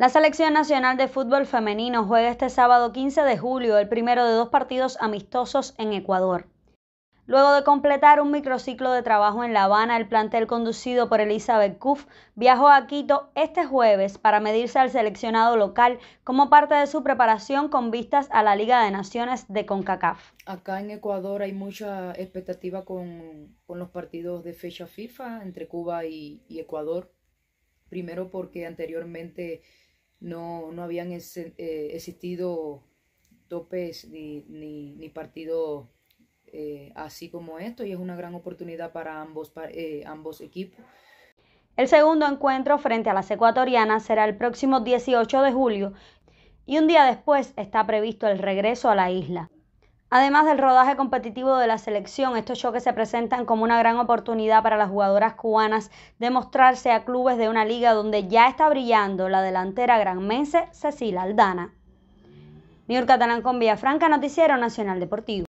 La Selección Nacional de Fútbol Femenino juega este sábado 15 de julio el primero de dos partidos amistosos en Ecuador. Luego de completar un microciclo de trabajo en La Habana, el plantel conducido por Elizabeth Cuff viajó a Quito este jueves para medirse al seleccionado local como parte de su preparación con vistas a la Liga de Naciones de CONCACAF. Acá en Ecuador hay mucha expectativa con, los partidos de fecha FIFA entre Cuba y Ecuador. Primero porque anteriormente no, no habían eh, existido topes ni, ni, partido eh, así como esto y es una gran oportunidad para ambos, eh, ambos equipos. El segundo encuentro frente a las ecuatorianas será el próximo 18 de julio y un día después está previsto el regreso a la isla. Además del rodaje competitivo de la selección, estos choques se presentan como una gran oportunidad para las jugadoras cubanas de mostrarse a clubes de una liga donde ya está brillando la delantera granmense Cecilia Aldana. New Catalán con Villafranca, Noticiero Nacional Deportivo.